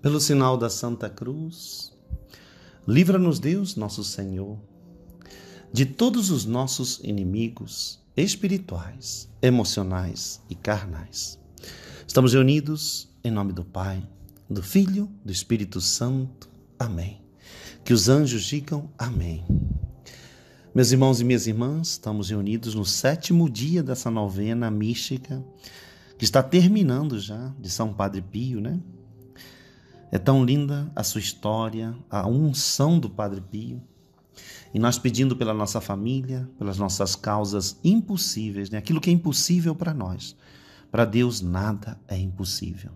pelo sinal da Santa Cruz, livra-nos Deus, nosso Senhor, de todos os nossos inimigos espirituais, emocionais e carnais. Estamos reunidos em nome do Pai, do Filho, do Espírito Santo. Amém. Que os anjos digam amém. Meus irmãos e minhas irmãs, estamos reunidos no sétimo dia dessa novena mística que está terminando já de São Padre Pio, né? É tão linda a sua história, a unção do Padre Pio. E nós pedindo pela nossa família, pelas nossas causas impossíveis, né? aquilo que é impossível para nós. Para Deus nada é impossível.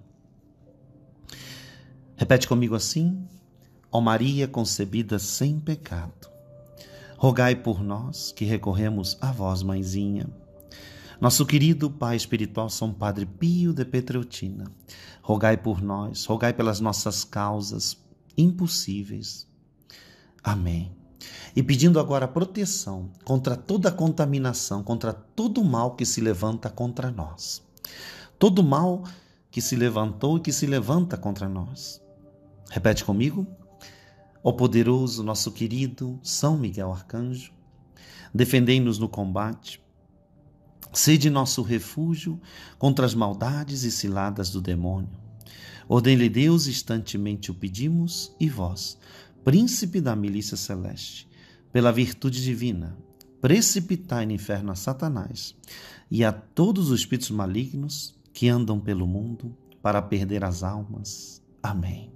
Repete comigo assim: Ó oh Maria concebida sem pecado, rogai por nós que recorremos a vós, mãezinha. Nosso querido Pai Espiritual São Padre Pio de Petreutina, rogai por nós, rogai pelas nossas causas impossíveis. Amém. E pedindo agora proteção contra toda contaminação, contra todo mal que se levanta contra nós. Todo mal que se levantou e que se levanta contra nós. Repete comigo. Ó poderoso, nosso querido São Miguel Arcanjo, defendei-nos no combate Sede nosso refúgio contra as maldades e ciladas do demônio. Ordem-lhe Deus, instantemente o pedimos, e vós, príncipe da milícia celeste, pela virtude divina, precipitai no inferno a Satanás e a todos os espíritos malignos que andam pelo mundo para perder as almas. Amém.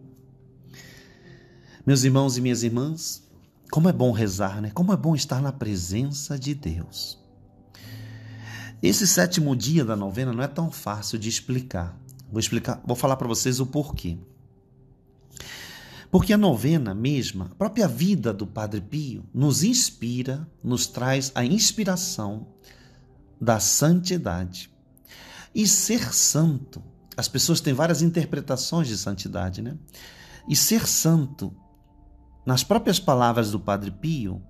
Meus irmãos e minhas irmãs, como é bom rezar, né? Como é bom estar na presença de Deus. Esse sétimo dia da novena não é tão fácil de explicar. Vou explicar, vou falar para vocês o porquê. Porque a novena mesma, a própria vida do Padre Pio, nos inspira, nos traz a inspiração da santidade. E ser santo, as pessoas têm várias interpretações de santidade, né? E ser santo, nas próprias palavras do Padre Pio,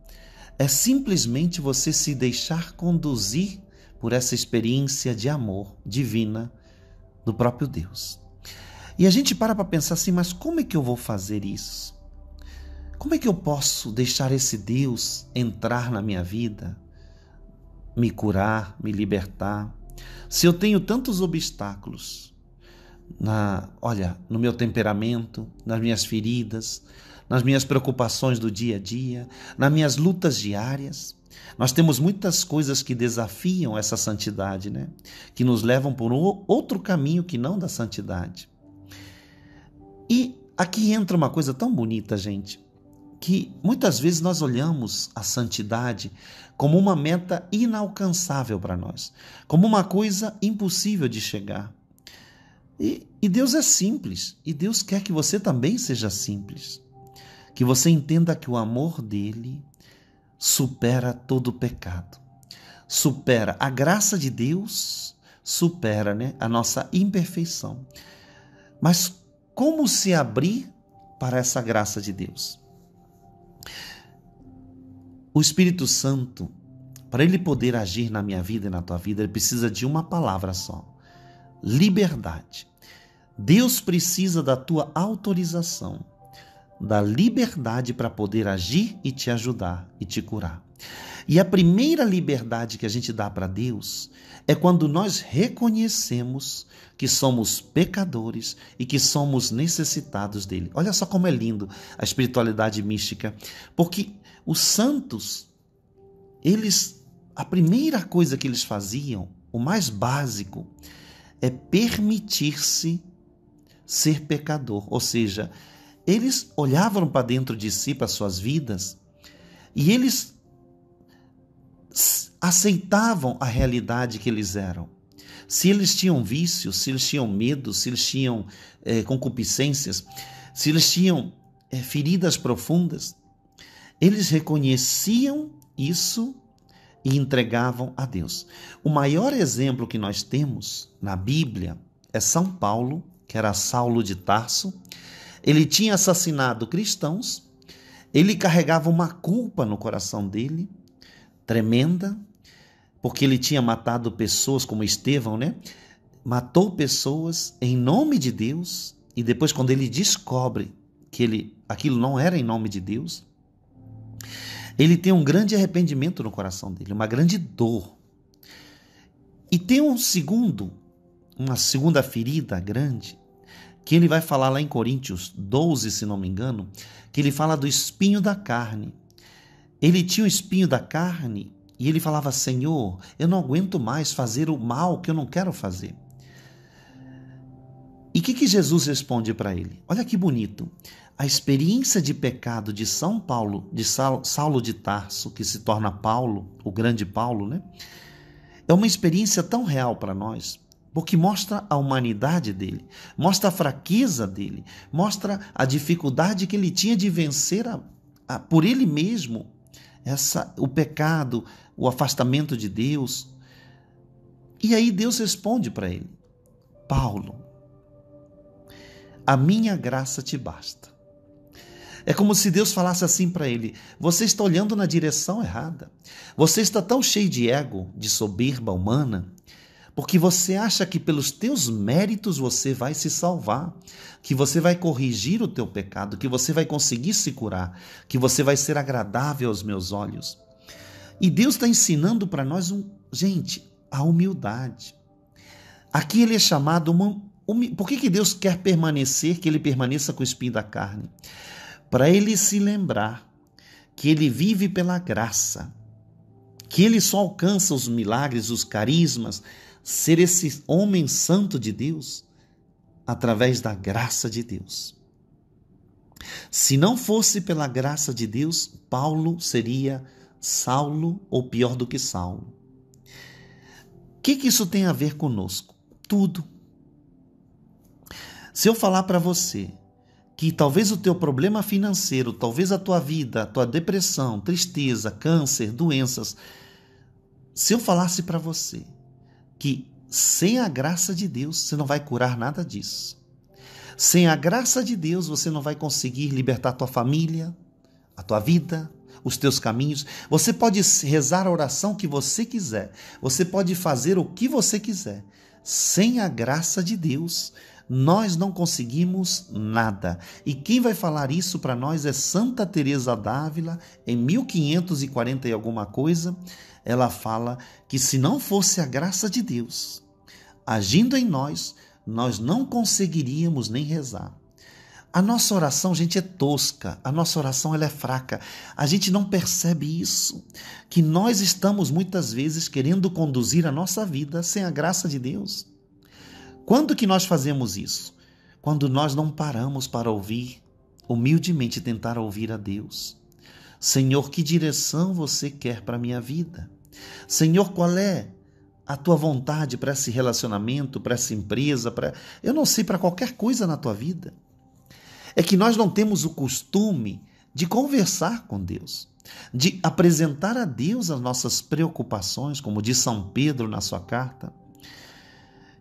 é simplesmente você se deixar conduzir por essa experiência de amor divina do próprio Deus. E a gente para para pensar assim, mas como é que eu vou fazer isso? Como é que eu posso deixar esse Deus entrar na minha vida, me curar, me libertar? Se eu tenho tantos obstáculos na, olha, no meu temperamento, nas minhas feridas, nas minhas preocupações do dia a dia, nas minhas lutas diárias. Nós temos muitas coisas que desafiam essa santidade, né? Que nos levam por um outro caminho que não da santidade. E aqui entra uma coisa tão bonita, gente, que muitas vezes nós olhamos a santidade como uma meta inalcançável para nós, como uma coisa impossível de chegar. E, e Deus é simples, e Deus quer que você também seja simples que você entenda que o amor dele supera todo pecado. Supera a graça de Deus, supera né, a nossa imperfeição. Mas como se abrir para essa graça de Deus? O Espírito Santo, para ele poder agir na minha vida e na tua vida, ele precisa de uma palavra só: liberdade. Deus precisa da tua autorização da liberdade para poder agir e te ajudar e te curar. E a primeira liberdade que a gente dá para Deus é quando nós reconhecemos que somos pecadores e que somos necessitados dele. Olha só como é lindo a espiritualidade mística, porque os santos, eles a primeira coisa que eles faziam, o mais básico, é permitir-se ser pecador, ou seja, eles olhavam para dentro de si, para suas vidas, e eles aceitavam a realidade que eles eram. Se eles tinham vícios, se eles tinham medo, se eles tinham eh, concupiscências, se eles tinham eh, feridas profundas, eles reconheciam isso e entregavam a Deus. O maior exemplo que nós temos na Bíblia é São Paulo, que era Saulo de Tarso, ele tinha assassinado cristãos, ele carregava uma culpa no coração dele, tremenda, porque ele tinha matado pessoas como Estevão, né? Matou pessoas em nome de Deus e depois quando ele descobre que ele aquilo não era em nome de Deus, ele tem um grande arrependimento no coração dele, uma grande dor. E tem um segundo, uma segunda ferida grande, que ele vai falar lá em Coríntios 12, se não me engano, que ele fala do espinho da carne. Ele tinha o espinho da carne e ele falava: Senhor, eu não aguento mais fazer o mal que eu não quero fazer. E o que, que Jesus responde para ele? Olha que bonito. A experiência de pecado de São Paulo, de Saulo de Tarso, que se torna Paulo, o grande Paulo, né? É uma experiência tão real para nós, porque mostra a humanidade dele, mostra a fraqueza dele, mostra a dificuldade que ele tinha de vencer a, a, por ele mesmo essa, o pecado, o afastamento de Deus. E aí Deus responde para ele: Paulo, a minha graça te basta. É como se Deus falasse assim para ele: Você está olhando na direção errada. Você está tão cheio de ego, de soberba humana, porque você acha que pelos teus méritos você vai se salvar, que você vai corrigir o teu pecado, que você vai conseguir se curar, que você vai ser agradável aos meus olhos. E Deus está ensinando para nós, um, gente, a humildade. Aqui ele é chamado uma, humi, Por que, que Deus quer permanecer, que ele permaneça com o espinho da carne? Para ele se lembrar que ele vive pela graça, que ele só alcança os milagres, os carismas, ser esse homem santo de Deus através da graça de Deus. Se não fosse pela graça de Deus, Paulo seria Saulo ou pior do que Saulo. O que, que isso tem a ver conosco? Tudo. Se eu falar para você que talvez o teu problema financeiro, talvez a tua vida, a tua depressão, tristeza, câncer, doenças, se eu falasse para você que sem a graça de Deus você não vai curar nada disso. Sem a graça de Deus você não vai conseguir libertar a tua família, a tua vida, os teus caminhos. Você pode rezar a oração que você quiser. Você pode fazer o que você quiser. Sem a graça de Deus, nós não conseguimos nada. E quem vai falar isso para nós é Santa Teresa d'Ávila, em 1540 e alguma coisa, ela fala que se não fosse a graça de Deus agindo em nós, nós não conseguiríamos nem rezar. A nossa oração, gente, é tosca, a nossa oração ela é fraca. A gente não percebe isso, que nós estamos muitas vezes querendo conduzir a nossa vida sem a graça de Deus. Quando que nós fazemos isso? Quando nós não paramos para ouvir, humildemente tentar ouvir a Deus. Senhor, que direção você quer para minha vida? Senhor, qual é a tua vontade para esse relacionamento, para essa empresa, para eu não sei para qualquer coisa na tua vida. É que nós não temos o costume de conversar com Deus, de apresentar a Deus as nossas preocupações, como diz São Pedro na sua carta.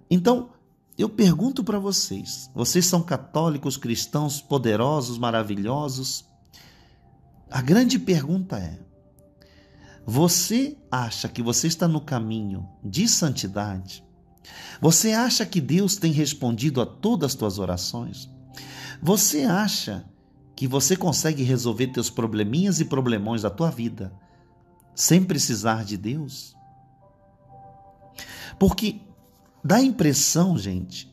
Então, eu pergunto para vocês, vocês são católicos, cristãos, poderosos, maravilhosos. A grande pergunta é: você acha que você está no caminho de santidade? Você acha que Deus tem respondido a todas as tuas orações? Você acha que você consegue resolver teus probleminhas e problemões da tua vida sem precisar de Deus? Porque dá a impressão, gente,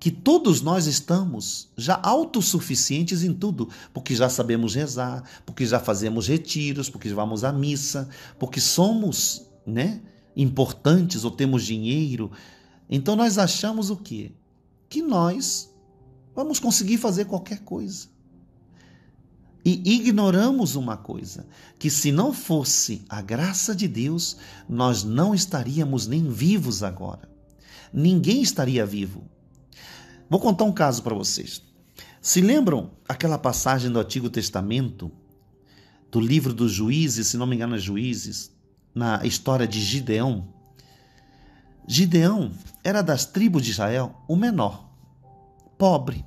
que todos nós estamos já autossuficientes em tudo, porque já sabemos rezar, porque já fazemos retiros, porque vamos à missa, porque somos, né, importantes ou temos dinheiro. Então nós achamos o quê? Que nós vamos conseguir fazer qualquer coisa. E ignoramos uma coisa, que se não fosse a graça de Deus, nós não estaríamos nem vivos agora. Ninguém estaria vivo Vou contar um caso para vocês. Se lembram aquela passagem do Antigo Testamento, do livro dos Juízes, se não me engano, é Juízes, na história de Gideão? Gideão era das tribos de Israel o menor, pobre,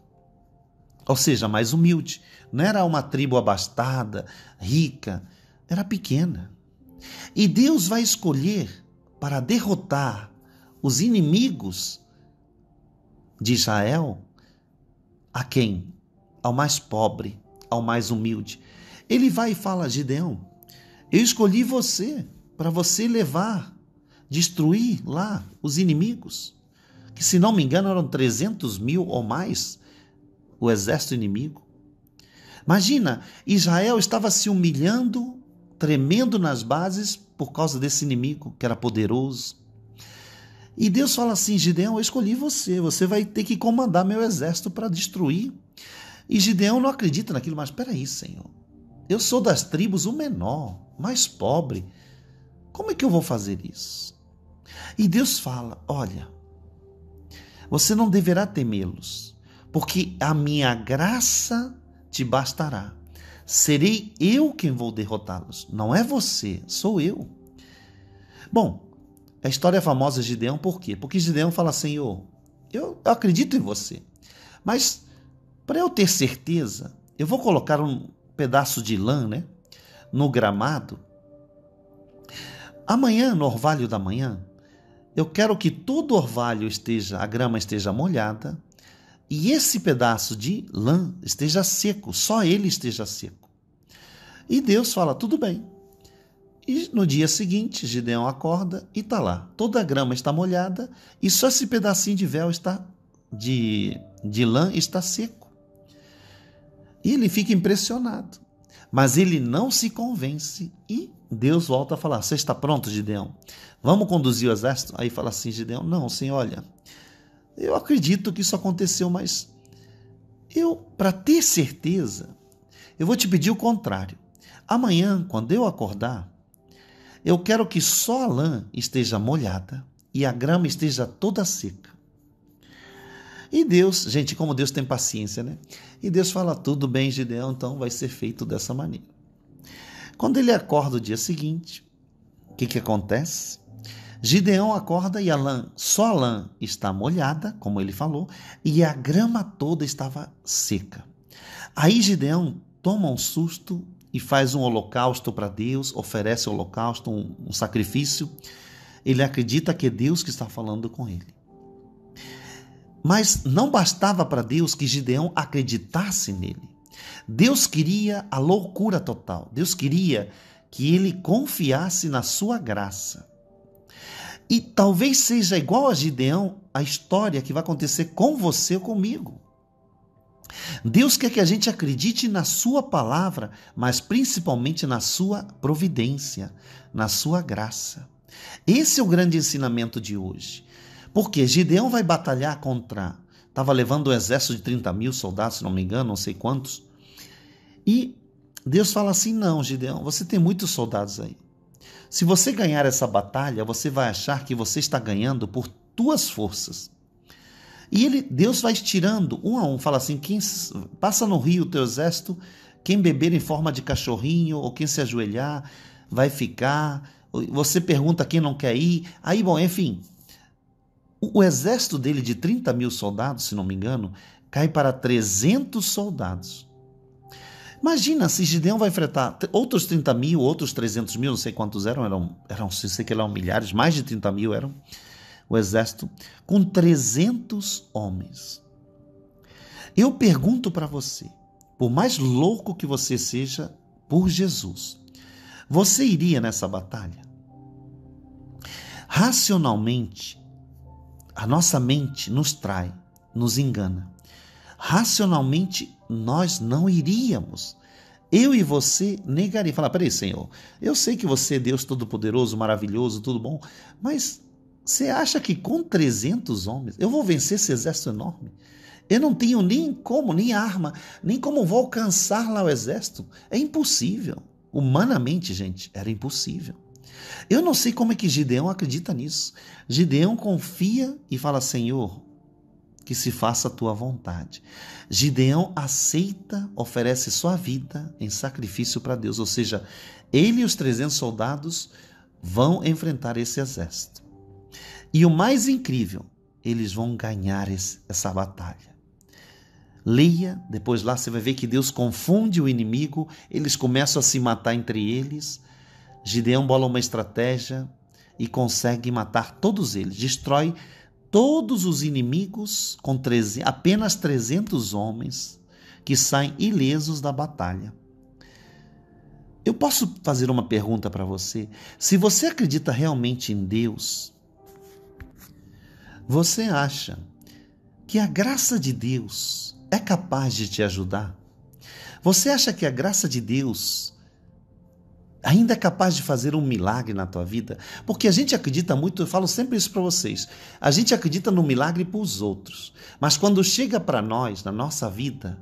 ou seja, mais humilde. Não era uma tribo abastada, rica, era pequena. E Deus vai escolher para derrotar os inimigos de Israel a quem? Ao mais pobre, ao mais humilde. Ele vai e fala: Gideão, eu escolhi você para você levar, destruir lá os inimigos, que se não me engano eram 300 mil ou mais o exército inimigo. Imagina, Israel estava se humilhando, tremendo nas bases por causa desse inimigo que era poderoso, e Deus fala assim: Gideão, eu escolhi você, você vai ter que comandar meu exército para destruir. E Gideão não acredita naquilo, mas peraí, Senhor, eu sou das tribos o menor, mais pobre, como é que eu vou fazer isso? E Deus fala: olha, você não deverá temê-los, porque a minha graça te bastará. Serei eu quem vou derrotá-los, não é você, sou eu. Bom, a história famosa de Gideão por quê? Porque Gideão fala, Senhor, eu, eu acredito em você, mas para eu ter certeza, eu vou colocar um pedaço de lã né, no gramado. Amanhã, no orvalho da manhã, eu quero que todo orvalho esteja, a grama esteja molhada e esse pedaço de lã esteja seco, só ele esteja seco. E Deus fala: tudo bem, e no dia seguinte, Gideão acorda e está lá. Toda a grama está molhada e só esse pedacinho de véu está de, de lã está seco. E ele fica impressionado. Mas ele não se convence e Deus volta a falar: Você está pronto, Gideão? Vamos conduzir o exército? Aí fala assim: Gideão, não, sim, olha, eu acredito que isso aconteceu, mas eu, para ter certeza, eu vou te pedir o contrário. Amanhã, quando eu acordar, eu quero que só a lã esteja molhada e a grama esteja toda seca. E Deus, gente, como Deus tem paciência, né? E Deus fala: tudo bem, Gideão, então vai ser feito dessa maneira. Quando ele acorda o dia seguinte, o que, que acontece? Gideão acorda e a lã, só a lã está molhada, como ele falou, e a grama toda estava seca. Aí Gideão toma um susto e faz um holocausto para Deus, oferece um holocausto, um, um sacrifício, ele acredita que é Deus que está falando com ele. Mas não bastava para Deus que Gideão acreditasse nele. Deus queria a loucura total. Deus queria que ele confiasse na sua graça. E talvez seja igual a Gideão a história que vai acontecer com você ou comigo. Deus quer que a gente acredite na Sua palavra, mas principalmente na Sua providência, na Sua graça. Esse é o grande ensinamento de hoje. Porque Gideão vai batalhar contra. Estava levando um exército de 30 mil soldados, se não me engano, não sei quantos. E Deus fala assim: não, Gideão, você tem muitos soldados aí. Se você ganhar essa batalha, você vai achar que você está ganhando por tuas forças. E ele, Deus vai tirando um a um, fala assim: quem passa no rio o teu exército, quem beber em forma de cachorrinho ou quem se ajoelhar vai ficar. Você pergunta quem não quer ir. Aí, bom, enfim, o, o exército dele de 30 mil soldados, se não me engano, cai para 300 soldados. Imagina se Gideão vai enfrentar outros 30 mil, outros 300 mil, não sei quantos eram, eram, eram sei que eram milhares, mais de 30 mil eram o exército, com 300 homens. Eu pergunto para você, por mais louco que você seja por Jesus, você iria nessa batalha? Racionalmente, a nossa mente nos trai, nos engana. Racionalmente, nós não iríamos. Eu e você negaria. Falar, peraí, Senhor, eu sei que você é Deus Todo-Poderoso, maravilhoso, tudo bom, mas você acha que com 300 homens eu vou vencer esse exército enorme? Eu não tenho nem como, nem arma, nem como vou alcançar lá o exército. É impossível. Humanamente, gente, era impossível. Eu não sei como é que Gideão acredita nisso. Gideão confia e fala: Senhor, que se faça a tua vontade. Gideão aceita, oferece sua vida em sacrifício para Deus, ou seja, ele e os 300 soldados vão enfrentar esse exército. E o mais incrível, eles vão ganhar essa batalha. Leia, depois lá você vai ver que Deus confunde o inimigo, eles começam a se matar entre eles. Gideão bola uma estratégia e consegue matar todos eles, destrói todos os inimigos com apenas 300 homens que saem ilesos da batalha. Eu posso fazer uma pergunta para você? Se você acredita realmente em Deus, você acha que a graça de Deus é capaz de te ajudar? Você acha que a graça de Deus ainda é capaz de fazer um milagre na tua vida? Porque a gente acredita muito, eu falo sempre isso para vocês. A gente acredita no milagre para os outros, mas quando chega para nós, na nossa vida,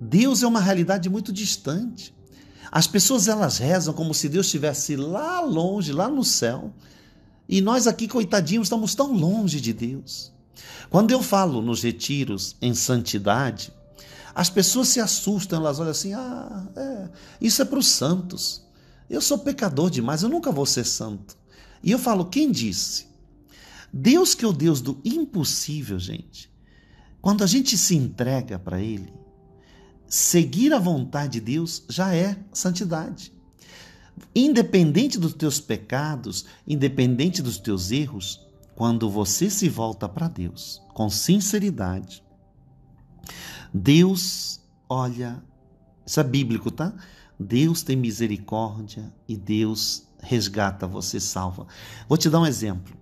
Deus é uma realidade muito distante. As pessoas elas rezam como se Deus estivesse lá longe, lá no céu, e nós aqui, coitadinhos, estamos tão longe de Deus. Quando eu falo nos retiros em santidade, as pessoas se assustam, elas olham assim: ah, é, isso é para os santos. Eu sou pecador demais, eu nunca vou ser santo. E eu falo: quem disse? Deus, que é o Deus do impossível, gente, quando a gente se entrega para Ele, seguir a vontade de Deus já é santidade independente dos teus pecados, independente dos teus erros, quando você se volta para Deus com sinceridade, Deus olha, isso é bíblico, tá? Deus tem misericórdia e Deus resgata você, salva. Vou te dar um exemplo.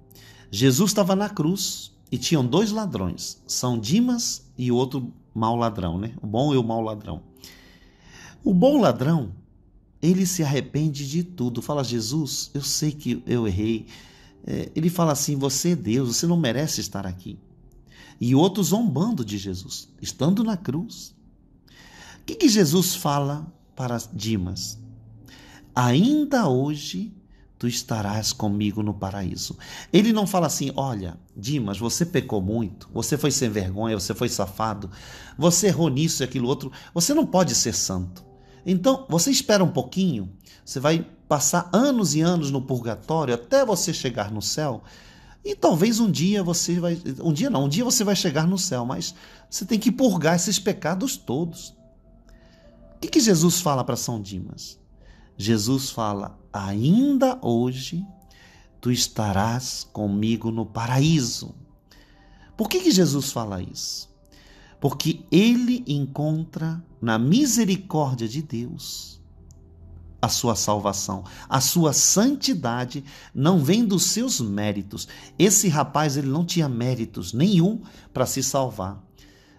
Jesus estava na cruz e tinham dois ladrões, São Dimas e outro mau ladrão, né? O bom e o mau ladrão. O bom ladrão ele se arrepende de tudo. Fala, Jesus, eu sei que eu errei. É, ele fala assim: Você é Deus, você não merece estar aqui. E outros zombando de Jesus, estando na cruz. O que, que Jesus fala para Dimas? Ainda hoje tu estarás comigo no paraíso. Ele não fala assim: olha, Dimas, você pecou muito, você foi sem vergonha, você foi safado, você errou nisso e aquilo outro, você não pode ser santo. Então, você espera um pouquinho, você vai passar anos e anos no purgatório até você chegar no céu. E talvez um dia você vai. Um dia não, um dia você vai chegar no céu, mas você tem que purgar esses pecados todos. O que, que Jesus fala para São Dimas? Jesus fala: ainda hoje tu estarás comigo no paraíso. Por que, que Jesus fala isso? porque ele encontra na misericórdia de Deus a sua salvação, a sua santidade não vem dos seus méritos. Esse rapaz ele não tinha méritos nenhum para se salvar,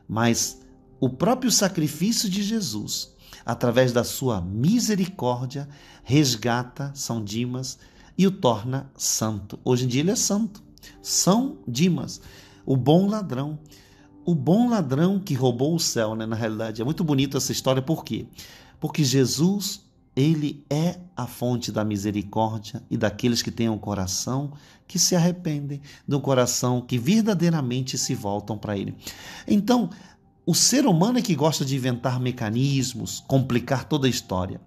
mas o próprio sacrifício de Jesus, através da sua misericórdia, resgata São Dimas e o torna santo. Hoje em dia ele é santo, São Dimas, o bom ladrão o bom ladrão que roubou o céu, né? Na realidade, é muito bonito essa história, por quê? Porque Jesus, ele é a fonte da misericórdia e daqueles que têm um coração que se arrependem, de um coração que verdadeiramente se voltam para ele. Então, o ser humano é que gosta de inventar mecanismos, complicar toda a história.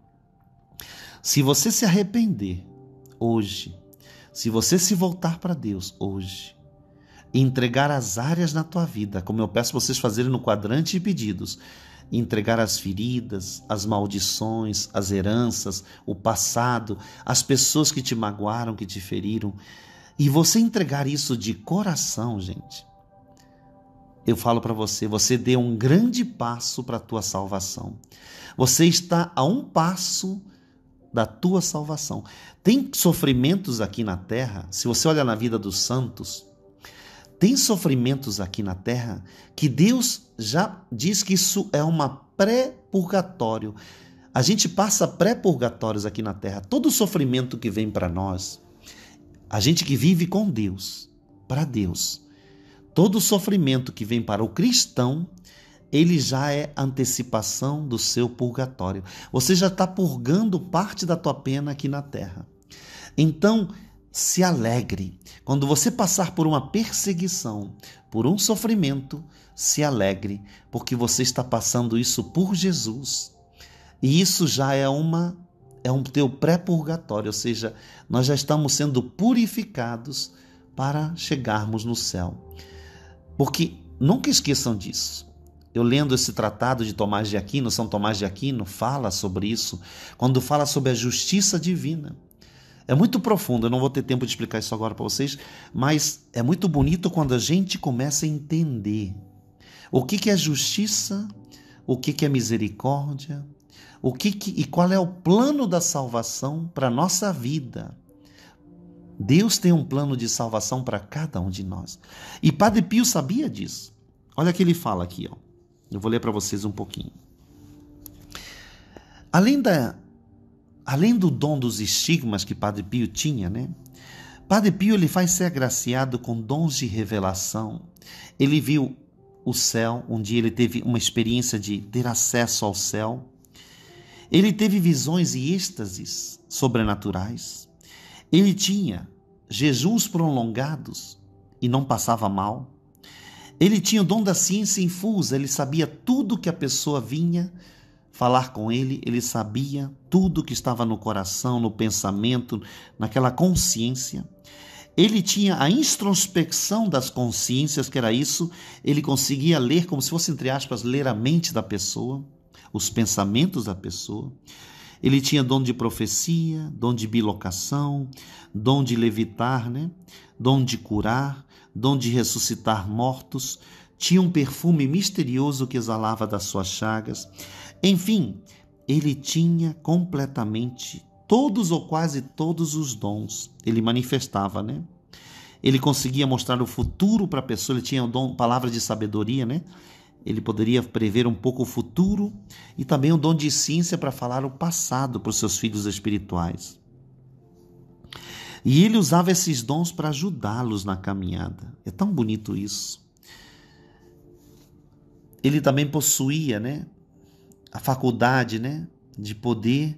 Se você se arrepender hoje, se você se voltar para Deus hoje, entregar as áreas na tua vida, como eu peço vocês fazerem no quadrante de pedidos. Entregar as feridas, as maldições, as heranças, o passado, as pessoas que te magoaram, que te feriram. E você entregar isso de coração, gente. Eu falo para você, você deu um grande passo para a tua salvação. Você está a um passo da tua salvação. Tem sofrimentos aqui na terra. Se você olha na vida dos santos, tem sofrimentos aqui na terra que Deus já diz que isso é uma pré-purgatório. A gente passa pré-purgatórios aqui na terra. Todo sofrimento que vem para nós, a gente que vive com Deus, para Deus, todo sofrimento que vem para o cristão, ele já é antecipação do seu purgatório. Você já está purgando parte da tua pena aqui na terra. Então, se alegre. Quando você passar por uma perseguição, por um sofrimento, se alegre, porque você está passando isso por Jesus. E isso já é uma é um teu pré-purgatório, ou seja, nós já estamos sendo purificados para chegarmos no céu. Porque nunca esqueçam disso. Eu lendo esse tratado de Tomás de Aquino, São Tomás de Aquino fala sobre isso, quando fala sobre a justiça divina. É muito profundo, eu não vou ter tempo de explicar isso agora para vocês, mas é muito bonito quando a gente começa a entender o que, que é justiça, o que, que é misericórdia, o que, que e qual é o plano da salvação para nossa vida. Deus tem um plano de salvação para cada um de nós. E Padre Pio sabia disso. Olha o que ele fala aqui, ó. Eu vou ler para vocês um pouquinho. Além da além do dom dos estigmas que Padre Pio tinha, né? Padre Pio ele faz ser agraciado com dons de revelação. Ele viu o céu, um dia ele teve uma experiência de ter acesso ao céu. Ele teve visões e êxtases sobrenaturais. Ele tinha jejuns prolongados e não passava mal. Ele tinha o dom da ciência infusa, ele sabia tudo que a pessoa vinha falar com ele, ele sabia tudo que estava no coração, no pensamento, naquela consciência. Ele tinha a introspecção das consciências, que era isso, ele conseguia ler como se fosse entre aspas ler a mente da pessoa, os pensamentos da pessoa. Ele tinha dom de profecia, dom de bilocação, dom de levitar, né? Dom de curar, dom de ressuscitar mortos, tinha um perfume misterioso que exalava das suas chagas. Enfim, ele tinha completamente todos ou quase todos os dons. Ele manifestava, né? Ele conseguia mostrar o futuro para a pessoa, ele tinha o dom, palavra de sabedoria, né? Ele poderia prever um pouco o futuro e também o dom de ciência para falar o passado para os seus filhos espirituais. E ele usava esses dons para ajudá-los na caminhada. É tão bonito isso. Ele também possuía, né, a faculdade né, de poder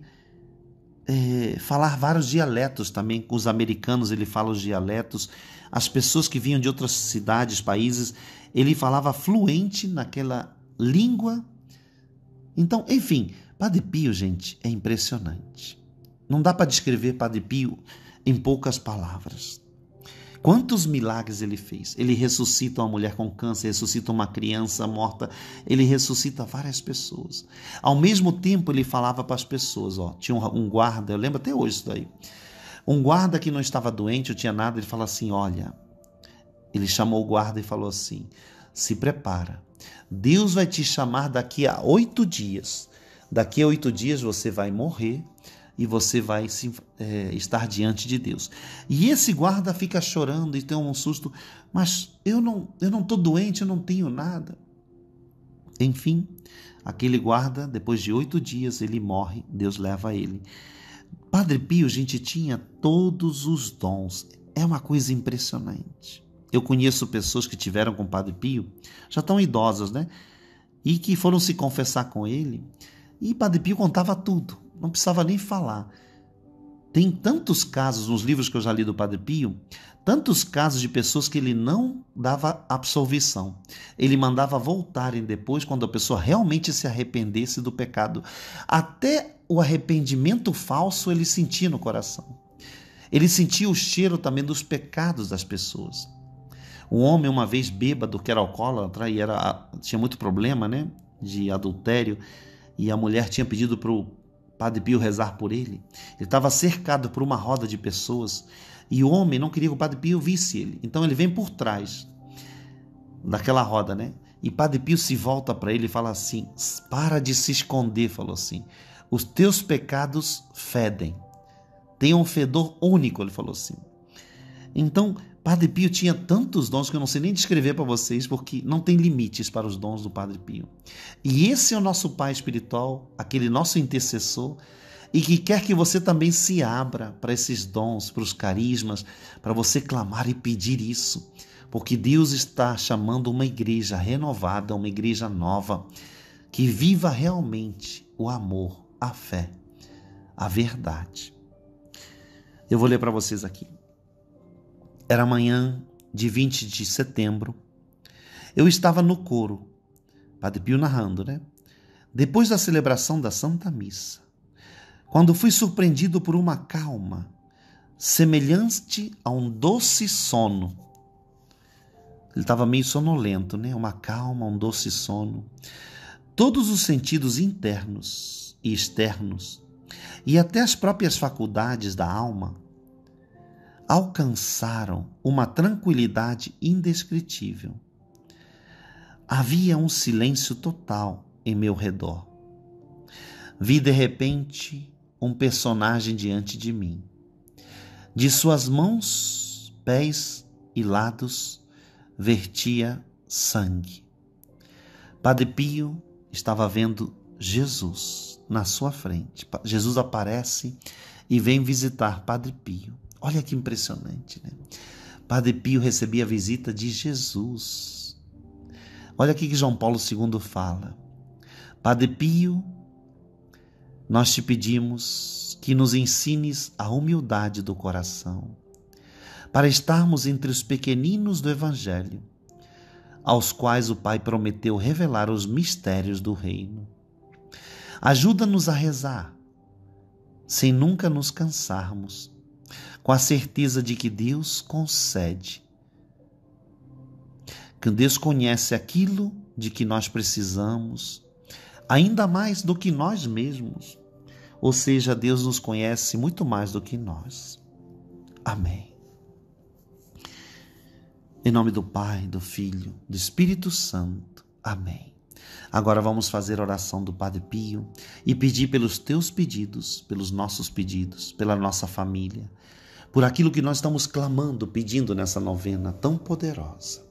é, falar vários dialetos também. Com os americanos ele fala os dialetos. As pessoas que vinham de outras cidades, países, ele falava fluente naquela língua. Então, enfim, Padre Pio, gente, é impressionante. Não dá para descrever Padre Pio em poucas palavras. Quantos milagres ele fez? Ele ressuscita uma mulher com câncer, ressuscita uma criança morta, ele ressuscita várias pessoas. Ao mesmo tempo, ele falava para as pessoas: ó, tinha um guarda, eu lembro até hoje isso daí. Um guarda que não estava doente, não tinha nada, ele fala assim: olha, ele chamou o guarda e falou assim: se prepara, Deus vai te chamar daqui a oito dias. Daqui a oito dias você vai morrer e você vai se, é, estar diante de Deus. E esse guarda fica chorando e tem um susto, mas eu não eu não estou doente, eu não tenho nada. Enfim, aquele guarda, depois de oito dias, ele morre, Deus leva ele. Padre Pio, gente, tinha todos os dons. É uma coisa impressionante. Eu conheço pessoas que tiveram com Padre Pio, já estão idosas, né? E que foram se confessar com ele. E Padre Pio contava tudo não precisava nem falar. Tem tantos casos nos livros que eu já li do Padre Pio, tantos casos de pessoas que ele não dava absolvição. Ele mandava voltarem depois quando a pessoa realmente se arrependesse do pecado. Até o arrependimento falso ele sentia no coração. Ele sentia o cheiro também dos pecados das pessoas. Um homem, uma vez bêbado, que era alcoólatra e era, tinha muito problema né, de adultério, e a mulher tinha pedido para o Padre Pio rezar por ele. Ele estava cercado por uma roda de pessoas e o homem não queria que o Padre Pio visse ele. Então ele vem por trás daquela roda, né? E Padre Pio se volta para ele e fala assim: Para de se esconder, falou assim. Os teus pecados fedem. Tem um fedor único, ele falou assim. Então, Padre Pio tinha tantos dons que eu não sei nem descrever para vocês, porque não tem limites para os dons do Padre Pio. E esse é o nosso Pai espiritual, aquele nosso intercessor, e que quer que você também se abra para esses dons, para os carismas, para você clamar e pedir isso. Porque Deus está chamando uma igreja renovada, uma igreja nova, que viva realmente o amor, a fé, a verdade. Eu vou ler para vocês aqui. Era manhã de 20 de setembro. Eu estava no coro, Padre Pio narrando, né? Depois da celebração da Santa Missa, quando fui surpreendido por uma calma semelhante a um doce sono. Ele estava meio sonolento, né? Uma calma, um doce sono. Todos os sentidos internos e externos, e até as próprias faculdades da alma, alcançaram uma tranquilidade indescritível. Havia um silêncio total em meu redor. Vi de repente um personagem diante de mim. De suas mãos, pés e lados vertia sangue. Padre Pio estava vendo Jesus na sua frente. Jesus aparece e vem visitar Padre Pio. Olha que impressionante, né? Padre Pio recebia a visita de Jesus. Olha aqui que João Paulo II fala. Padre Pio, nós te pedimos que nos ensines a humildade do coração, para estarmos entre os pequeninos do Evangelho, aos quais o Pai prometeu revelar os mistérios do Reino. Ajuda-nos a rezar, sem nunca nos cansarmos com a certeza de que Deus concede. Que Deus conhece aquilo de que nós precisamos, ainda mais do que nós mesmos. Ou seja, Deus nos conhece muito mais do que nós. Amém. Em nome do Pai, do Filho, do Espírito Santo. Amém. Agora vamos fazer a oração do Padre Pio e pedir pelos teus pedidos, pelos nossos pedidos, pela nossa família, por aquilo que nós estamos clamando, pedindo nessa novena tão poderosa.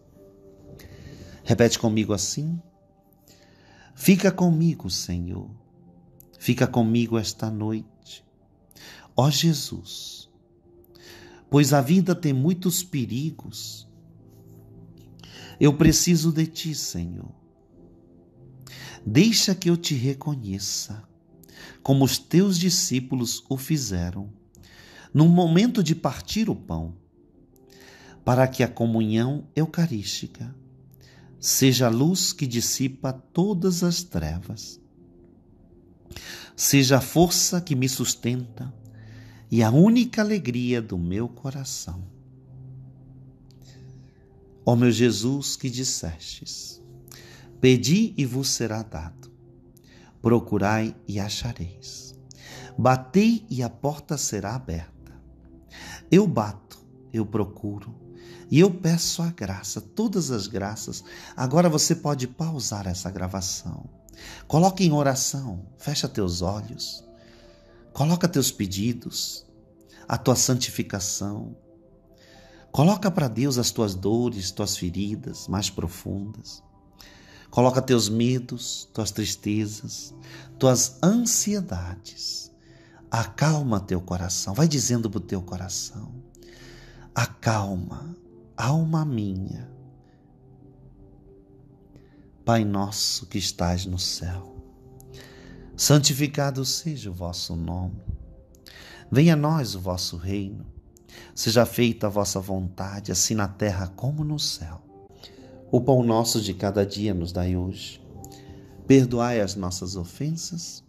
Repete comigo assim: Fica comigo, Senhor. Fica comigo esta noite. Ó Jesus, pois a vida tem muitos perigos. Eu preciso de ti, Senhor. Deixa que eu te reconheça, como os teus discípulos o fizeram no momento de partir o pão, para que a comunhão eucarística seja a luz que dissipa todas as trevas, seja a força que me sustenta e a única alegria do meu coração. Ó meu Jesus, que dissestes: Pedi e vos será dado, procurai e achareis, batei e a porta será aberta. Eu bato, eu procuro e eu peço a graça, todas as graças. Agora você pode pausar essa gravação. Coloque em oração, fecha teus olhos. Coloca teus pedidos, a tua santificação. Coloca para Deus as tuas dores, tuas feridas mais profundas. Coloca teus medos, tuas tristezas, tuas ansiedades acalma teu coração, vai dizendo para o teu coração: acalma, alma minha. Pai nosso que estás no céu, santificado seja o vosso nome. Venha a nós o vosso reino. Seja feita a vossa vontade, assim na terra como no céu. O pão nosso de cada dia nos dai hoje. Perdoai as nossas ofensas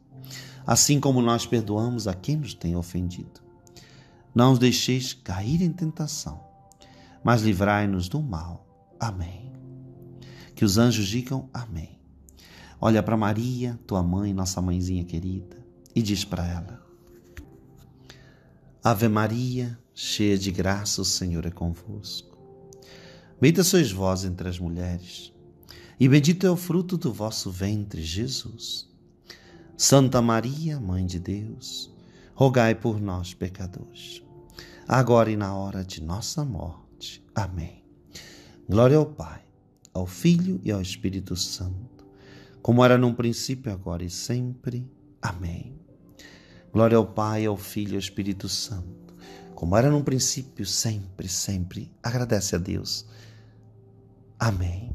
assim como nós perdoamos a quem nos tem ofendido. Não os deixeis cair em tentação, mas livrai-nos do mal. Amém. Que os anjos digam amém. Olha para Maria, tua mãe, nossa mãezinha querida, e diz para ela: Ave Maria, cheia de graça, o Senhor é convosco. Bendita sois vós entre as mulheres, e bendito é o fruto do vosso ventre, Jesus. Santa Maria, Mãe de Deus, rogai por nós, pecadores, agora e na hora de nossa morte. Amém. Glória ao Pai, ao Filho e ao Espírito Santo, como era num princípio, agora e sempre. Amém. Glória ao Pai, ao Filho e ao Espírito Santo, como era num princípio, sempre, sempre. Agradece a Deus. Amém.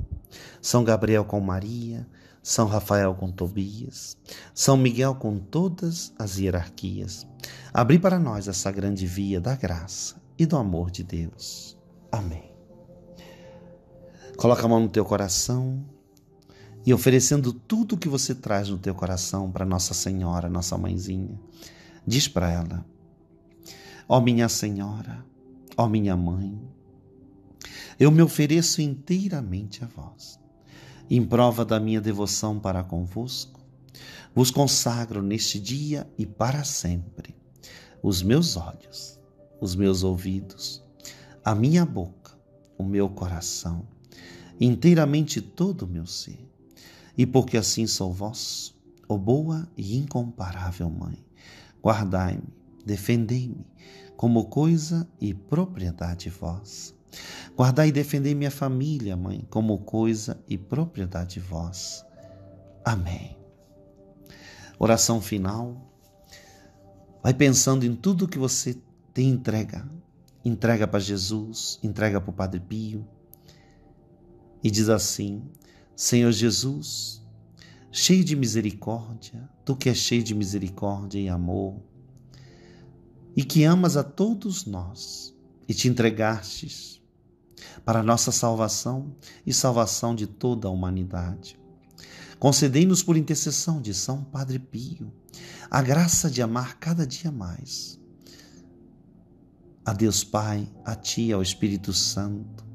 São Gabriel com Maria são Rafael com Tobias, São Miguel com todas as hierarquias. Abri para nós essa grande via da graça e do amor de Deus. Amém. Coloca a mão no teu coração e oferecendo tudo o que você traz no teu coração para Nossa Senhora, nossa mãezinha, diz para ela: Ó oh, minha Senhora, ó oh, minha mãe, eu me ofereço inteiramente a vós em prova da minha devoção para convosco, vos consagro neste dia e para sempre os meus olhos, os meus ouvidos, a minha boca, o meu coração, inteiramente todo o meu ser. E porque assim sou vós, ó boa e incomparável Mãe, guardai-me, defendei-me como coisa e propriedade vossa Guardai e defendei minha família, mãe, como coisa e propriedade vós. Amém. Oração final. Vai pensando em tudo que você tem entrega. Entrega para Jesus, entrega para o Padre Pio. E diz assim: Senhor Jesus, cheio de misericórdia, tu que és cheio de misericórdia e amor, e que amas a todos nós, e te entregastes para nossa salvação e salvação de toda a humanidade. Concedei-nos por intercessão de São Padre Pio a graça de amar cada dia mais. A Deus Pai, a Ti, ao Espírito Santo.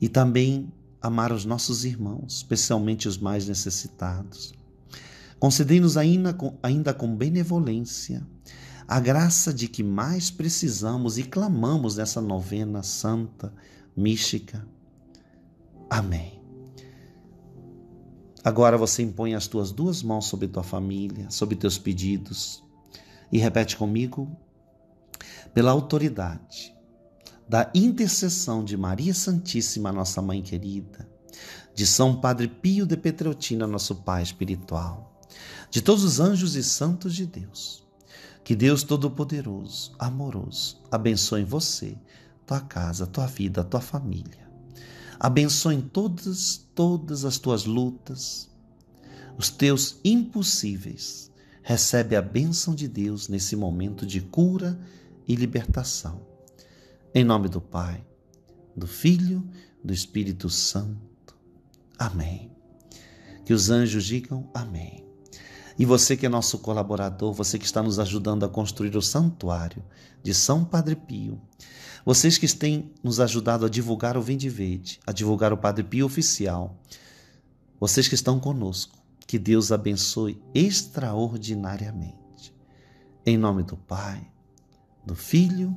E também amar os nossos irmãos, especialmente os mais necessitados. Concedei-nos ainda, ainda com benevolência a graça de que mais precisamos e clamamos nessa novena santa, mística. Amém. Agora você impõe as tuas duas mãos sobre tua família, sobre teus pedidos e repete comigo, pela autoridade da intercessão de Maria Santíssima, nossa mãe querida, de São Padre Pio de Petreutina, nosso Pai espiritual, de todos os anjos e santos de Deus que Deus Todo-Poderoso, amoroso, abençoe você, tua casa, tua vida, tua família. Abençoe todas, todas as tuas lutas, os teus impossíveis. Recebe a bênção de Deus nesse momento de cura e libertação. Em nome do Pai, do Filho, do Espírito Santo. Amém. Que os anjos digam amém. E você que é nosso colaborador, você que está nos ajudando a construir o santuário de São Padre Pio. Vocês que têm nos ajudado a divulgar o Vende Verde, a divulgar o Padre Pio oficial. Vocês que estão conosco, que Deus abençoe extraordinariamente. Em nome do Pai, do Filho,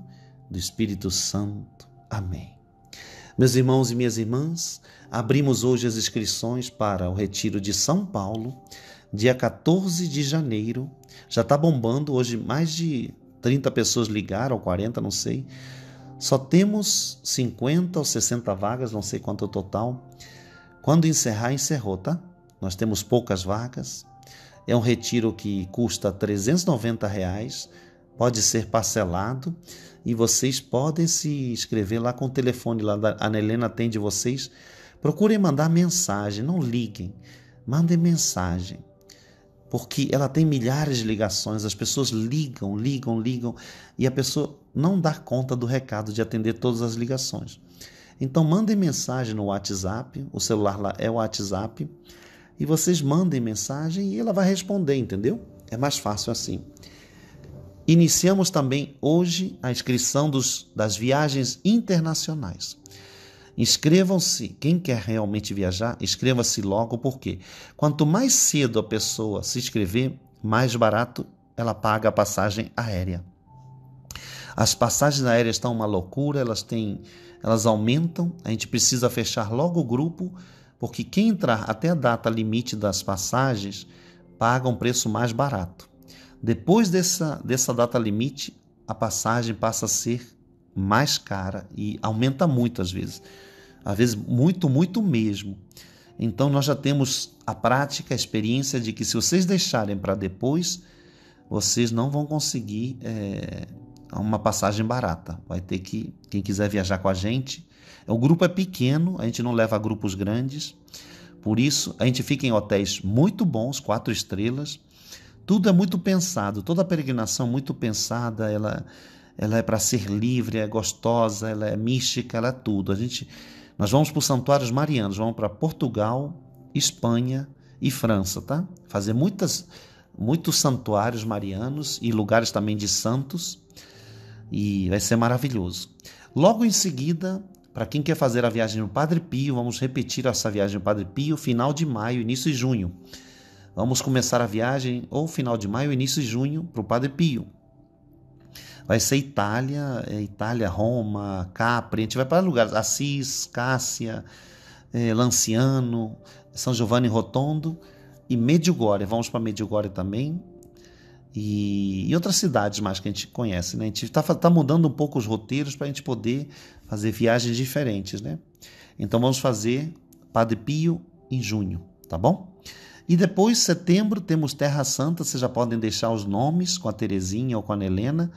do Espírito Santo. Amém. Meus irmãos e minhas irmãs, abrimos hoje as inscrições para o Retiro de São Paulo dia 14 de janeiro. Já está bombando, hoje mais de 30 pessoas ligaram, 40, não sei. Só temos 50 ou 60 vagas, não sei quanto é o total. Quando encerrar, encerrou, tá? Nós temos poucas vagas. É um retiro que custa 390 reais, pode ser parcelado e vocês podem se inscrever lá com o telefone lá da Ana Helena atende vocês. Procurem mandar mensagem, não liguem, mandem mensagem porque ela tem milhares de ligações, as pessoas ligam, ligam, ligam, e a pessoa não dá conta do recado de atender todas as ligações. Então mandem mensagem no WhatsApp, o celular lá é o WhatsApp, e vocês mandem mensagem e ela vai responder, entendeu? É mais fácil assim. Iniciamos também hoje a inscrição dos, das viagens internacionais. Inscrevam-se. Quem quer realmente viajar, inscreva-se logo, porque quanto mais cedo a pessoa se inscrever, mais barato ela paga a passagem aérea. As passagens aéreas estão uma loucura, elas têm, elas aumentam. A gente precisa fechar logo o grupo, porque quem entrar até a data limite das passagens paga um preço mais barato. Depois dessa, dessa data limite, a passagem passa a ser mais cara e aumenta muito às vezes. Às vezes, muito, muito mesmo. Então, nós já temos a prática, a experiência de que se vocês deixarem para depois, vocês não vão conseguir é, uma passagem barata. Vai ter que, quem quiser viajar com a gente, o grupo é pequeno, a gente não leva grupos grandes, por isso a gente fica em hotéis muito bons, quatro estrelas. Tudo é muito pensado, toda a peregrinação muito pensada, ela ela é para ser livre, é gostosa, ela é mística, ela é tudo. A gente, nós vamos para os santuários marianos, vamos para Portugal, Espanha e França, tá? Fazer muitas, muitos santuários marianos e lugares também de santos e vai ser maravilhoso. Logo em seguida, para quem quer fazer a viagem no Padre Pio, vamos repetir essa viagem no Padre Pio, final de maio, início de junho. Vamos começar a viagem ou final de maio, início de junho para o Padre Pio vai ser Itália, é, Itália, Roma, Capri, a gente vai para lugares, Assis, Cássia, é, Lanciano, São Giovanni Rotondo e Medjugorje. Vamos para Medjugorje também e, e, outras cidades mais que a gente conhece. Né? A gente está tá mudando um pouco os roteiros para a gente poder fazer viagens diferentes. Né? Então vamos fazer Padre Pio em junho, tá bom? E depois, setembro, temos Terra Santa. Vocês já podem deixar os nomes com a Terezinha ou com a Helena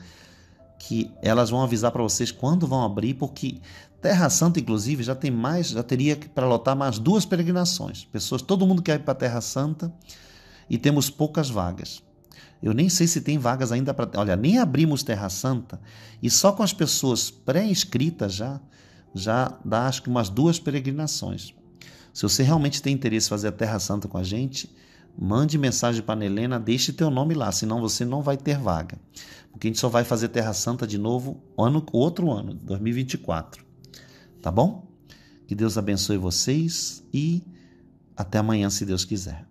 que elas vão avisar para vocês quando vão abrir, porque Terra Santa, inclusive, já tem mais, já teria para lotar mais duas peregrinações. Pessoas, todo mundo quer ir para Terra Santa e temos poucas vagas. Eu nem sei se tem vagas ainda para. Olha, nem abrimos Terra Santa e só com as pessoas pré-inscritas já, já dá acho que umas duas peregrinações. Se você realmente tem interesse em fazer a Terra Santa com a gente, Mande mensagem para Helena, deixe teu nome lá, senão você não vai ter vaga. Porque a gente só vai fazer Terra Santa de novo ano outro ano, 2024. Tá bom? Que Deus abençoe vocês e até amanhã, se Deus quiser.